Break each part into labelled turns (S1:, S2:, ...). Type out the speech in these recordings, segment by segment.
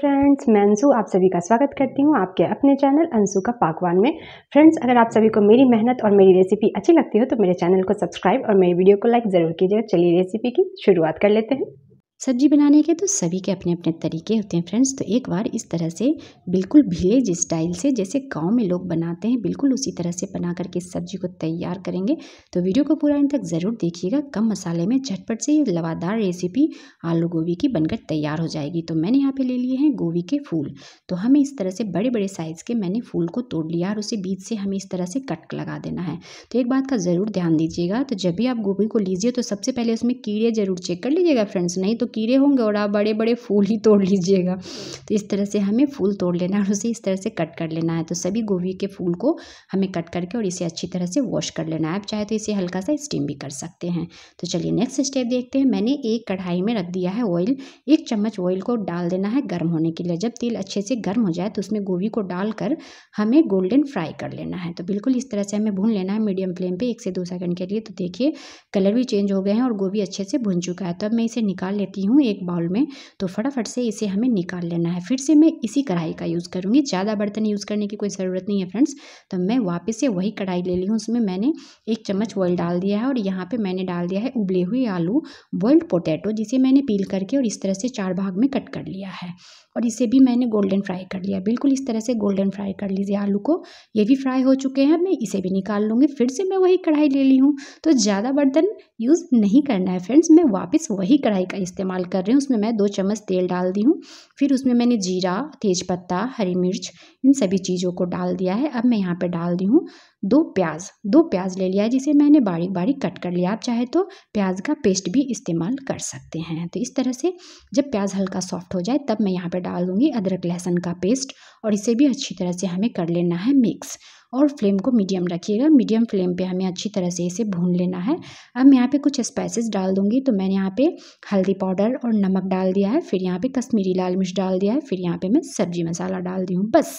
S1: friends मैं अंशु आप सभी का स्वागत करती हूँ आपके अपने चैनल अंशु का पाकवान में फ्रेंड्स अगर आप सभी को मेरी मेहनत और मेरी रेसिपी अच्छी लगती हो तो मेरे चैनल को सब्सक्राइब और मेरी वीडियो को लाइक ज़रूर कीजिएगा चलिए रेसिपी की शुरुआत कर लेते हैं सब्जी बनाने के तो सभी के अपने अपने तरीके होते हैं फ्रेंड्स तो एक बार इस तरह से बिल्कुल विलेज स्टाइल से जैसे गांव में लोग बनाते हैं बिल्कुल उसी तरह से बना करके इस सब्जी को तैयार करेंगे तो वीडियो को पूरा इन तक ज़रूर देखिएगा कम मसाले में झटपट से ये लवादार रेसिपी आलू गोभी की बनकर तैयार हो जाएगी तो मैंने यहाँ पर ले लिए हैं गोभी के फूल तो हमें इस तरह से बड़े बड़े साइज़ के मैंने फूल को तोड़ लिया और उसे बीच से हमें इस तरह से कट लगा देना है तो एक बात का ज़रूर ध्यान दीजिएगा तो जब भी आप गोभी को लीजिए तो सबसे पहले उसमें कीड़े ज़रूर चेक कर लीजिएगा फ्रेंड्स नहीं तो कीड़े होंगे और आप बड़े बड़े फूल ही तोड़ लीजिएगा तो इस तरह से हमें फूल तोड़ लेना है और उसे इस तरह से कट कर लेना है तो सभी गोभी के फूल को हमें कट करके और इसे अच्छी तरह से वॉश कर लेना है आप चाहे तो इसे हल्का सा स्टीम भी कर सकते हैं तो चलिए नेक्स्ट स्टेप देखते हैं मैंने एक कढ़ाई में रख दिया है ऑयल एक चम्मच ऑयल को डाल देना है गर्म होने के लिए जब तेल अच्छे से गर्म हो जाए तो उसमें गोभी को डालकर हमें गोल्डन फ्राई कर लेना है तो बिल्कुल इस तरह से हमें भून लेना है मीडियम फ्लेम पे एक से दो सेकंड के लिए तो देखिए कलर भी चेंज हो गए हैं और गोभी अच्छे से भुन चुका है तो अब मैं इसे निकाल लेती लेती हूँ एक बाउल में तो फटाफट से इसे हमें निकाल लेना है फिर से मैं इसी कढ़ाई का यूज़ करूँगी ज़्यादा बर्तन यूज़ करने की कोई ज़रूरत नहीं है फ्रेंड्स तो मैं वापस से वही कढ़ाई ले ली हूँ उसमें मैंने एक चम्मच ऑयल डाल दिया है और यहाँ पर मैंने डाल दिया है उबले हुए आलू बॉयल्ड पोटैटो जिसे मैंने पील करके और इस तरह से चार भाग में कट कर लिया है और इसे भी मैंने गोल्डन फ्राई कर लिया बिल्कुल इस तरह से गोल्डन फ्राई कर लीजिए आलू को ये भी फ्राई हो चुके हैं मैं इसे भी निकाल लूँगी फिर से मैं वही कढ़ाई ले ली हूँ तो ज़्यादा बर्तन यूज़ नहीं करना है फ्रेंड्स मैं वापस वही कढ़ाई का इस्तेमाल इस्तेमाल कर रही हूँ उसमें मैं दो चम्मच तेल डाल दी हूँ फिर उसमें मैंने जीरा तेज़पत्ता हरी मिर्च इन सभी चीज़ों को डाल दिया है अब मैं यहाँ पर डाल दी हूँ दो प्याज दो प्याज ले लिया जिसे मैंने बारीक बारीक कट कर लिया आप चाहे तो प्याज का पेस्ट भी इस्तेमाल कर सकते हैं तो इस तरह से जब प्याज हल्का सॉफ्ट हो जाए तब मैं यहाँ पर डाल दूँगी अदरक लहसुन का पेस्ट और इसे भी अच्छी तरह से हमें कर लेना है मिक्स और फ्लेम को मीडियम रखिएगा मीडियम फ्लेम पे हमें अच्छी तरह से इसे भून लेना है अब यहाँ पे कुछ स्पाइसेस डाल दूँगी तो मैंने यहाँ पे हल्दी पाउडर और नमक डाल दिया है फिर यहाँ पे कश्मीरी लाल मिर्च डाल दिया है फिर यहाँ पे मैं सब्जी मसाला डाल दी हूँ बस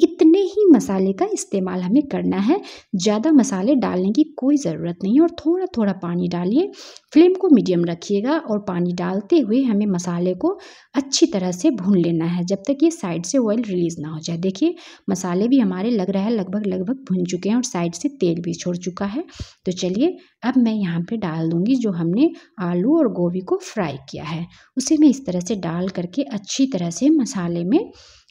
S1: इतने ही मसाले का इस्तेमाल हमें करना है ज़्यादा मसाले डालने की कोई ज़रूरत नहीं है और थोड़ा थोड़ा पानी डालिए फ्लेम को मीडियम रखिएगा और पानी डालते हुए हमें मसाले को अच्छी तरह से भून लेना है जब तक ये साइड से ऑयल रिलीज़ ना हो जाए देखिए मसाले भी हमारे लग रहा है लगभग लगभग भुन चुके हैं और साइड से तेल भी छोड़ चुका है तो चलिए अब मैं यहाँ पे डाल दूँगी जो हमने आलू और गोभी को फ्राई किया है उसे मैं इस तरह से डाल करके अच्छी तरह से मसाले में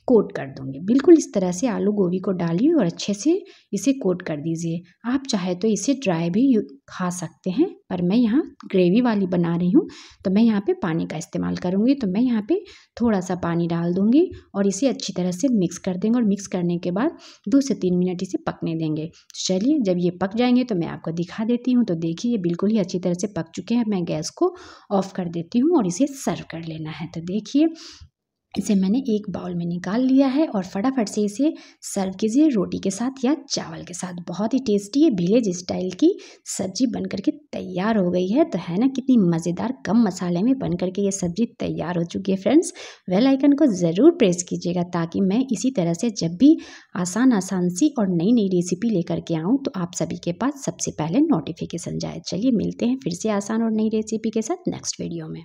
S1: कोट कर दूंगी बिल्कुल इस तरह से आलू गोभी को डालिए और अच्छे से इसे कोट कर दीजिए आप चाहे तो इसे ड्राई भी खा सकते हैं पर मैं यहाँ ग्रेवी वाली बना रही हूँ तो मैं यहाँ पे पानी का इस्तेमाल करूँगी तो मैं यहाँ पे थोड़ा सा पानी डाल दूँगी और इसे अच्छी तरह से मिक्स कर देंगे और मिक्स करने के बाद दो से तीन मिनट इसे पकने देंगे तो चलिए जब ये पक जाएंगे तो मैं आपको दिखा देती हूँ तो देखिए ये बिल्कुल ही अच्छी तरह से पक चुके हैं मैं गैस को ऑफ़ कर देती हूँ और इसे सर्व कर लेना है तो देखिए इसे मैंने एक बाउल में निकाल लिया है और फटाफट से इसे सर्व कीजिए रोटी के साथ या चावल के साथ बहुत ही टेस्टी है विलेज स्टाइल की सब्जी बनकर के तैयार हो गई है तो है ना कितनी मज़ेदार कम मसाले में बनकर के ये सब्जी तैयार हो चुकी है फ्रेंड्स वेल आइकन को ज़रूर प्रेस कीजिएगा ताकि मैं इसी तरह से जब भी आसान आसान सी और नई नई रेसिपी लेकर के आऊँ तो आप सभी के पास सबसे पहले नोटिफिकेशन जाए चलिए मिलते हैं फिर से आसान और नई रेसिपी के साथ नेक्स्ट वीडियो में